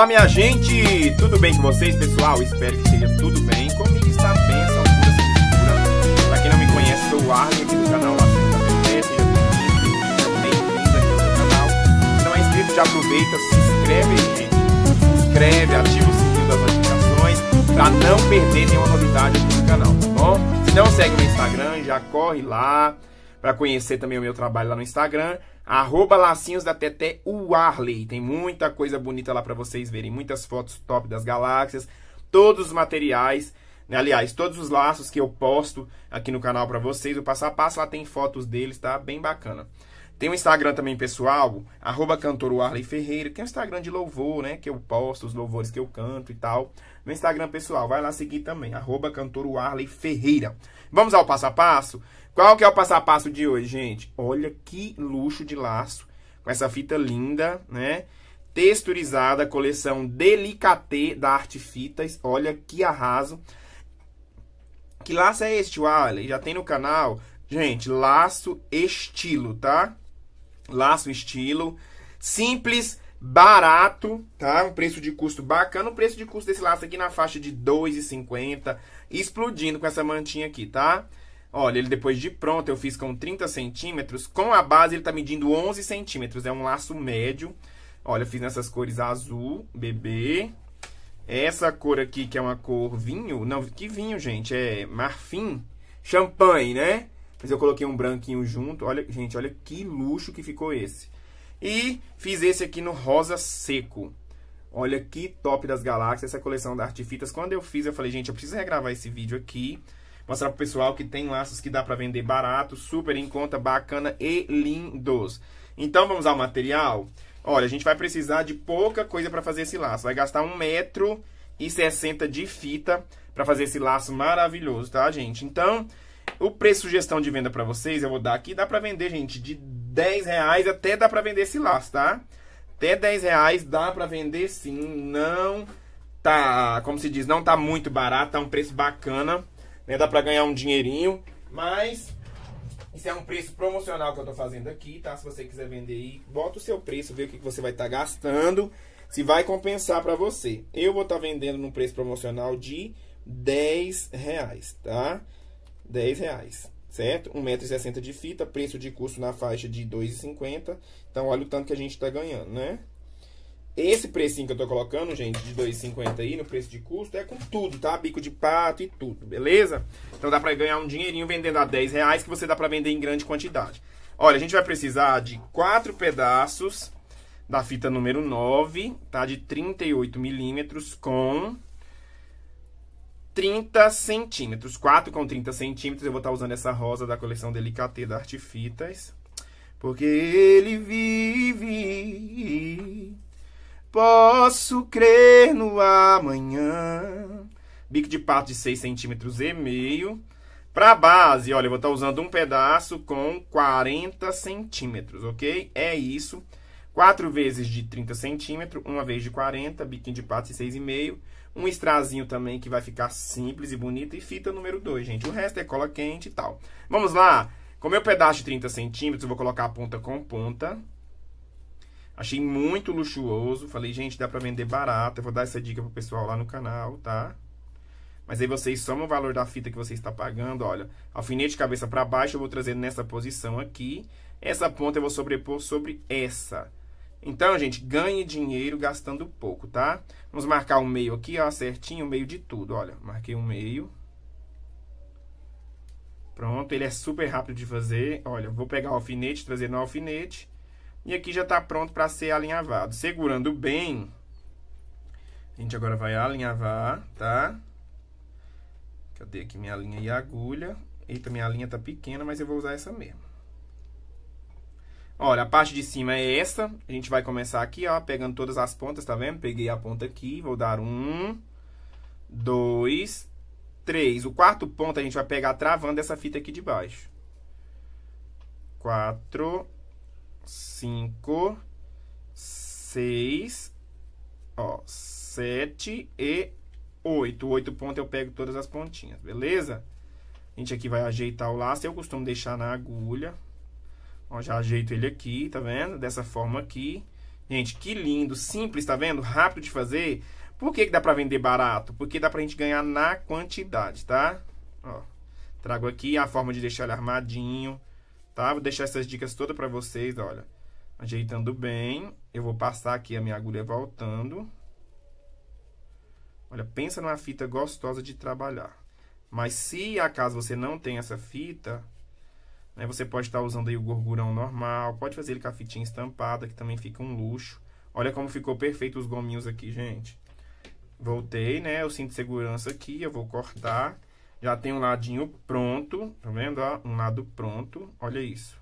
Olá, minha gente! Tudo bem com vocês, pessoal? Espero que esteja tudo bem. Comigo está a bênção pura escritura. Pra quem não me conhece, sou o aqui do canal Seja bem-vindo, aqui no canal. Se não é inscrito, já aproveita, se inscreve aí, gente. Se inscreve, ativa o sininho das notificações para não perder nenhuma novidade aqui no canal, tá bom? Se não segue no Instagram, já corre lá para conhecer também o meu trabalho lá no Instagram, arroba lacinhos da Teté Tem muita coisa bonita lá para vocês verem, muitas fotos top das galáxias, todos os materiais, né? aliás, todos os laços que eu posto aqui no canal para vocês, o passo a passo lá tem fotos deles, tá? Bem bacana. Tem um Instagram também pessoal, arroba cantor Arley Ferreira, que é um Instagram de louvor, né? Que eu posto os louvores que eu canto e tal. Meu Instagram pessoal, vai lá seguir também, arroba cantor Arley Ferreira. Vamos ao passo a passo? Qual que é o passo a passo de hoje, gente? Olha que luxo de laço, com essa fita linda, né? Texturizada, coleção Delicatê da Arte Fitas. Olha que arraso. Que laço é este, Arley? Já tem no canal... Gente, laço estilo, tá? laço estilo. Simples, barato, tá? Um preço de custo bacana. O preço de custo desse laço aqui na faixa de R$ 2,50. Explodindo com essa mantinha aqui, tá? Olha, ele depois de pronto, eu fiz com 30 centímetros. Com a base, ele tá medindo 11 centímetros. É um laço médio. Olha, eu fiz nessas cores azul, bebê. Essa cor aqui, que é uma cor vinho. Não, que vinho, gente? É marfim. Champanhe, né? Mas eu coloquei um branquinho junto. Olha, gente, olha que luxo que ficou esse. E fiz esse aqui no rosa seco. Olha que top das galáxias essa coleção da Artifitas. Quando eu fiz, eu falei, gente, eu preciso regravar esse vídeo aqui. Mostrar pro pessoal que tem laços que dá para vender barato, super em conta, bacana e lindos. Então, vamos ao material? Olha, a gente vai precisar de pouca coisa para fazer esse laço. Vai gastar 160 metro e de fita para fazer esse laço maravilhoso, tá, gente? Então, o preço sugestão de venda para vocês, eu vou dar aqui, dá para vender, gente, de 10 reais até dá para vender esse laço, tá? Até 10 reais dá para vender sim, não tá, como se diz, não tá muito barato, tá um preço bacana, né? Dá para ganhar um dinheirinho, mas isso é um preço promocional que eu tô fazendo aqui, tá? Se você quiser vender aí, bota o seu preço, vê o que, você vai estar tá gastando, se vai compensar para você. Eu vou estar tá vendendo num preço promocional de 10 reais, Tá? R$10,00, certo? 1,60m de fita, preço de custo na faixa de R$2,50. Então, olha o tanto que a gente está ganhando, né? Esse precinho que eu tô colocando, gente, de 2,50 aí no preço de custo, é com tudo, tá? Bico de pato e tudo, beleza? Então dá pra ganhar um dinheirinho vendendo a 10 reais que você dá pra vender em grande quantidade. Olha, a gente vai precisar de quatro pedaços da fita número 9, tá? De 38 milímetros com 30 centímetros. 4 com 30 centímetros. Eu vou estar tá usando essa rosa da coleção Delicatê da Artifitas. Porque ele vive. Posso crer no amanhã. Bico de pato de 6 centímetros e meio. Para base, olha, eu vou estar tá usando um pedaço com 40 centímetros, ok? É isso. 4 vezes de 30 centímetros, 1 vez de 40, biquinho de pato de 6,5. Um estrazinho também que vai ficar simples e bonito. E fita número 2, gente. O resto é cola quente e tal. Vamos lá. Com meu pedaço de 30 centímetros, eu vou colocar ponta com ponta. Achei muito luxuoso. Falei, gente, dá pra vender barato. Eu vou dar essa dica pro pessoal lá no canal, tá? Mas aí vocês somam o valor da fita que você está pagando, olha. Alfinete de cabeça para baixo, eu vou trazer nessa posição aqui. Essa ponta eu vou sobrepor sobre essa. Então, gente, ganhe dinheiro gastando pouco, tá? Vamos marcar um meio aqui, ó, certinho, o meio de tudo, olha. Marquei um meio. Pronto, ele é super rápido de fazer. Olha, vou pegar o alfinete, trazer no alfinete. E aqui já está pronto para ser alinhavado. Segurando bem, a gente agora vai alinhavar, tá? Cadê aqui minha linha e agulha? Eita, minha linha tá pequena, mas eu vou usar essa mesmo. Olha, a parte de cima é essa. A gente vai começar aqui, ó, pegando todas as pontas, tá vendo? Peguei a ponta aqui, vou dar um, dois, três. O quarto ponto a gente vai pegar travando essa fita aqui de baixo. Quatro, cinco, seis, ó, sete e oito. Oito pontos eu pego todas as pontinhas, beleza? A gente aqui vai ajeitar o laço. Eu costumo deixar na agulha, Ó, já ajeito ele aqui, tá vendo? Dessa forma aqui. Gente, que lindo, simples, tá vendo? Rápido de fazer. Por que, que dá pra vender barato? Porque dá pra gente ganhar na quantidade, tá? Ó, trago aqui a forma de deixar ele armadinho, tá? Vou deixar essas dicas todas pra vocês, olha. Ajeitando bem. Eu vou passar aqui a minha agulha voltando. Olha, pensa numa fita gostosa de trabalhar. Mas se acaso você não tem essa fita, né? Você pode estar usando aí o gorgurão normal, pode fazer ele com a fitinha estampada, que também fica um luxo. Olha como ficou perfeito os gominhos aqui, gente. Voltei, né? O cinto de segurança aqui, eu vou cortar. Já tem um ladinho pronto, tá vendo? Ó? Um lado pronto, olha isso.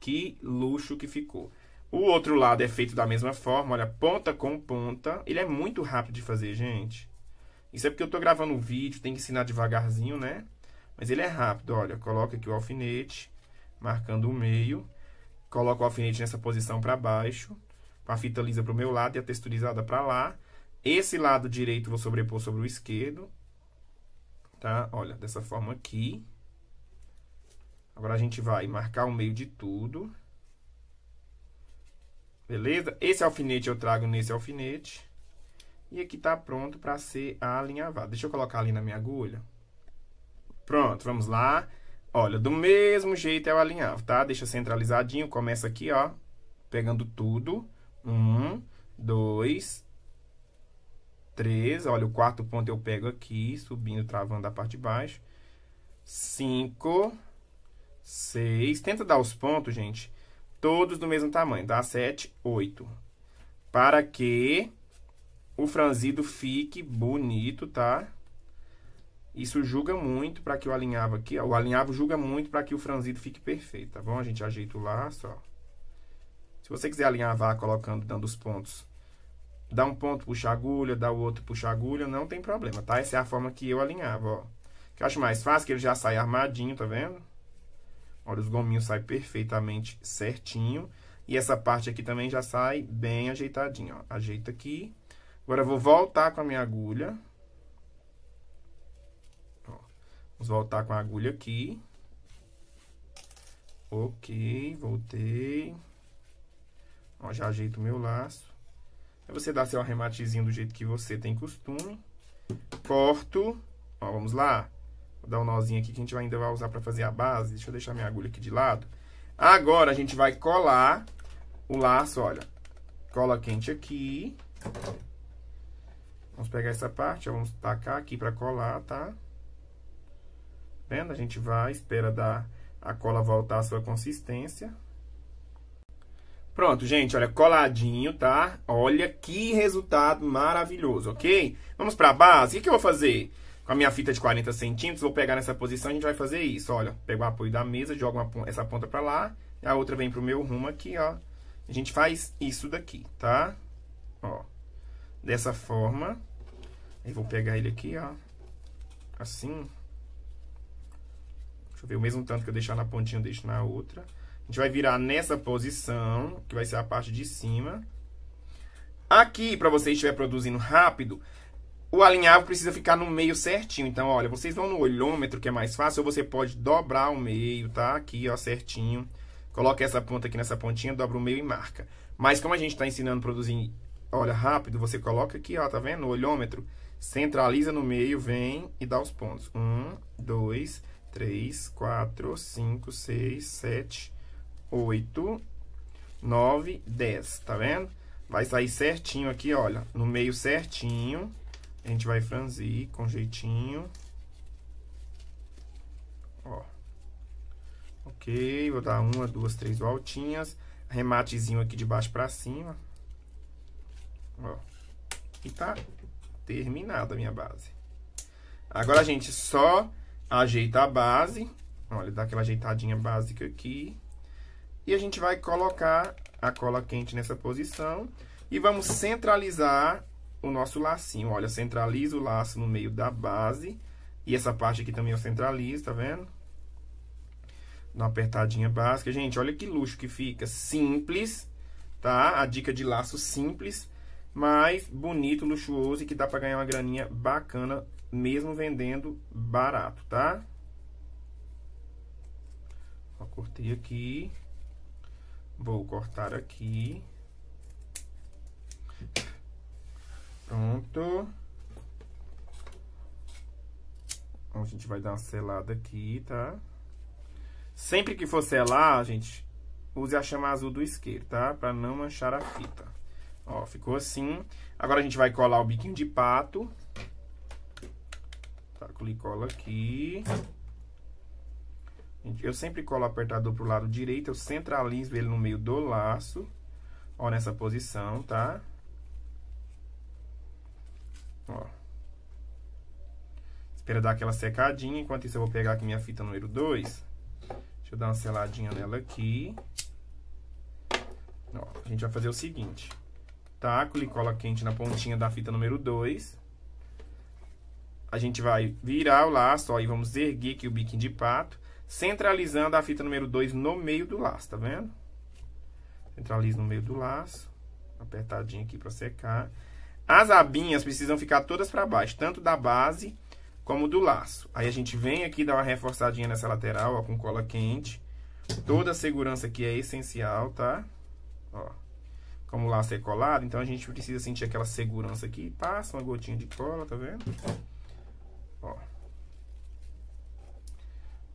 Que luxo que ficou. O outro lado é feito da mesma forma, olha, ponta com ponta. Ele é muito rápido de fazer, gente. Isso é porque eu tô gravando o um vídeo, tem que ensinar devagarzinho, né? Mas ele é rápido, olha, coloca aqui o alfinete, marcando o meio, coloca o alfinete nessa posição para baixo, com a fita lisa para o meu lado e a texturizada para lá. Esse lado direito vou sobrepor sobre o esquerdo, tá? Olha, dessa forma aqui. Agora a gente vai marcar o meio de tudo. Beleza? Esse alfinete eu trago nesse alfinete. E aqui tá pronto para ser alinhavado. Deixa eu colocar ali na minha agulha. Pronto, vamos lá. Olha, do mesmo jeito eu é alinhava, tá? Deixa centralizadinho, começa aqui, ó, pegando tudo. Um, dois, três. Olha, o quarto ponto eu pego aqui, subindo, travando a parte de baixo. Cinco, seis. Tenta dar os pontos, gente, todos do mesmo tamanho, dá tá? Sete, oito. Para que o franzido fique bonito, tá? Isso julga muito para que o alinhavo aqui, ó, o alinhavo julga muito para que o franzido fique perfeito, tá bom? A gente ajeita o laço, ó. Se você quiser alinhavar colocando, dando os pontos, dá um ponto, puxa a agulha, dá o outro, puxa a agulha, não tem problema, tá? Essa é a forma que eu alinhava, ó. Que eu acho mais fácil, é que ele já sai armadinho, tá vendo? Olha, os gominhos saem perfeitamente certinho. E essa parte aqui também já sai bem ajeitadinho, ó. Ajeita aqui. Agora, eu vou voltar com a minha agulha. Vamos voltar com a agulha aqui. Ok, voltei. Ó, já ajeito o meu laço. Aí você dá seu arrematezinho do jeito que você tem costume. Corto. Ó, vamos lá. Vou dar um nozinho aqui que a gente ainda vai usar para fazer a base. Deixa eu deixar minha agulha aqui de lado. Agora, a gente vai colar o laço, olha. Cola quente aqui. Vamos pegar essa parte, ó, vamos tacar aqui para colar, Tá? Vendo? A gente vai, espera dar a cola voltar à sua consistência. Pronto, gente, olha, coladinho, tá? Olha que resultado maravilhoso, ok? Vamos para a base. O que eu vou fazer? Com a minha fita de 40 centímetros, vou pegar nessa posição, a gente vai fazer isso, olha. Pego o apoio da mesa, jogo uma, essa ponta para lá, a outra vem pro meu rumo aqui, ó. A gente faz isso daqui, tá? Ó, dessa forma. Aí vou pegar ele aqui, ó, assim, Deixa eu ver, o mesmo tanto que eu deixar na pontinha, eu deixo na outra. A gente vai virar nessa posição, que vai ser a parte de cima. Aqui, para você estiver produzindo rápido, o alinhavo precisa ficar no meio certinho. Então, olha, vocês vão no olhômetro, que é mais fácil, ou você pode dobrar o meio, tá? Aqui, ó, certinho. Coloca essa ponta aqui nessa pontinha, dobra o meio e marca. Mas como a gente está ensinando a produzir, olha, rápido, você coloca aqui, ó, tá vendo? O olhômetro, centraliza no meio, vem e dá os pontos. Um, dois, três 3, 4, 5, 6, 7, 8, 9, 10, tá vendo? Vai sair certinho aqui, olha, no meio certinho. A gente vai franzir com jeitinho. Ó. Ok, vou dar uma, duas, três voltinhas. Rematezinho aqui de baixo pra cima. Ó. E tá terminada a minha base. Agora, gente, só ajeita a base. Olha, dá aquela ajeitadinha básica aqui. E a gente vai colocar a cola quente nessa posição. E vamos centralizar o nosso lacinho. Olha, centraliza centralizo o laço no meio da base. E essa parte aqui também eu centralizo, tá vendo? Dá uma apertadinha básica. Gente, olha que luxo que fica. Simples, tá? A dica de laço simples mas bonito, luxuoso e que dá para ganhar uma graninha bacana mesmo vendendo barato, tá? Ó, cortei aqui. Vou cortar aqui. Pronto. Então, a gente vai dar uma selada aqui, tá? Sempre que for selar, gente, use a chama azul do isqueiro, tá? Pra não manchar a fita. Ó, ficou assim. Agora a gente vai colar o biquinho de pato. Tá, cola aqui. Eu sempre colo o apertador pro lado direito, eu centralizo ele no meio do laço. Ó, nessa posição, tá? Ó. Espera dar aquela secadinha. Enquanto isso, eu vou pegar aqui minha fita número 2. Deixa eu dar uma seladinha nela aqui. Ó, a gente vai fazer o seguinte tá? Cola quente na pontinha da fita número 2. A gente vai virar o laço, ó, e vamos erguer aqui o biquinho de pato, centralizando a fita número 2 no meio do laço, tá vendo? Centraliza no meio do laço, apertadinho aqui para secar. As abinhas precisam ficar todas para baixo, tanto da base como do laço. Aí a gente vem aqui, dá uma reforçadinha nessa lateral, ó, com cola quente. Toda a segurança aqui é essencial, tá? Ó. Como o laço é colado, então a gente precisa sentir aquela segurança aqui. Passa uma gotinha de cola, tá vendo? Ó.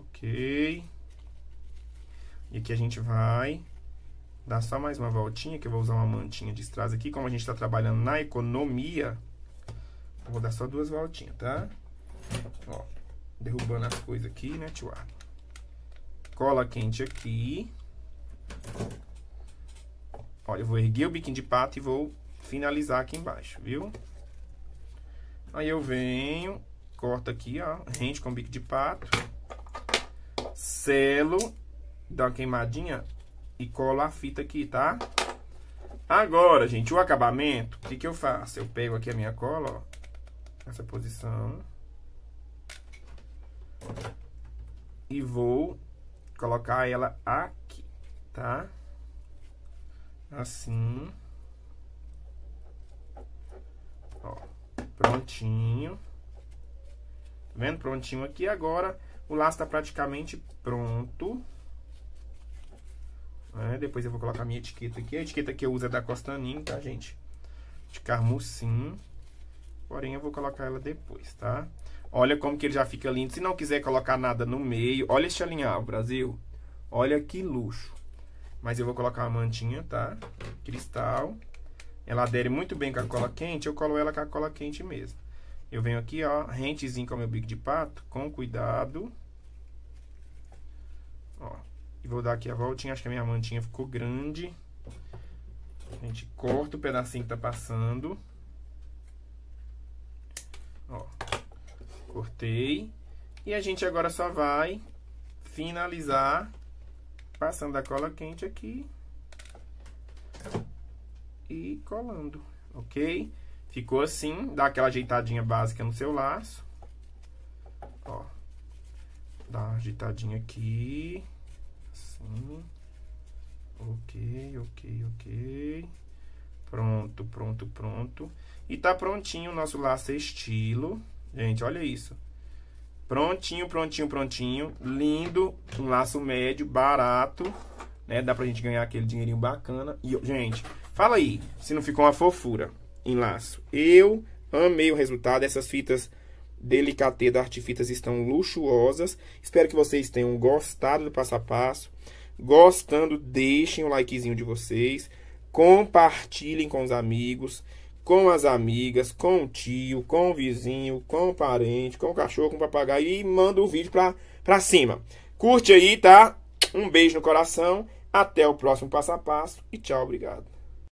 Ok. E aqui a gente vai dar só mais uma voltinha, que eu vou usar uma mantinha de strass aqui. Como a gente está trabalhando na economia, vou dar só duas voltinhas, tá? Ó, derrubando as coisas aqui, né, tio? Cola quente aqui. Olha, eu vou erguer o biquinho de pato e vou finalizar aqui embaixo, viu? Aí eu venho, corto aqui, ó, rente com o bico de pato, selo, dá uma queimadinha e colo a fita aqui, tá? Agora, gente, o acabamento, o que, que eu faço? Eu pego aqui a minha cola, ó, nessa posição, e vou colocar ela aqui, tá? assim. Ó, prontinho. Tá vendo? Prontinho aqui. Agora, o laço tá praticamente pronto. É, depois eu vou colocar minha etiqueta aqui. A etiqueta que eu uso é da Costaninho, tá, gente? De carmucim. Porém, eu vou colocar ela depois, tá? Olha como que ele já fica lindo. Se não quiser colocar nada no meio, olha este alinhavo, Brasil. Olha que luxo. Mas eu vou colocar uma mantinha, tá? Cristal. Ela adere muito bem com a cola quente, eu colo ela com a cola quente mesmo. Eu venho aqui, ó, rentezinho com o meu bico de pato, com cuidado. Ó, e vou dar aqui a voltinha, acho que a minha mantinha ficou grande. A gente corta o pedacinho que tá passando. Ó, cortei. E a gente agora só vai finalizar passando a cola quente aqui e colando, ok? Ficou assim, dá aquela ajeitadinha básica no seu laço, ó, dá uma ajeitadinha aqui, assim, ok, ok, ok, pronto, pronto, pronto, e tá prontinho o nosso laço estilo, gente, olha isso, Prontinho, prontinho, prontinho. Lindo, um laço médio, barato, né? Dá pra gente ganhar aquele dinheirinho bacana. E, gente, fala aí se não ficou uma fofura em laço. Eu amei o resultado. Essas fitas delicate da Artifitas estão luxuosas. Espero que vocês tenham gostado do passo a passo. Gostando, deixem o likezinho de vocês. Compartilhem com os amigos com as amigas, com o tio, com o vizinho, com o parente, com o cachorro, com o papagaio e manda o vídeo pra, pra cima. Curte aí, tá? Um beijo no coração. Até o próximo passo a passo e tchau, obrigado.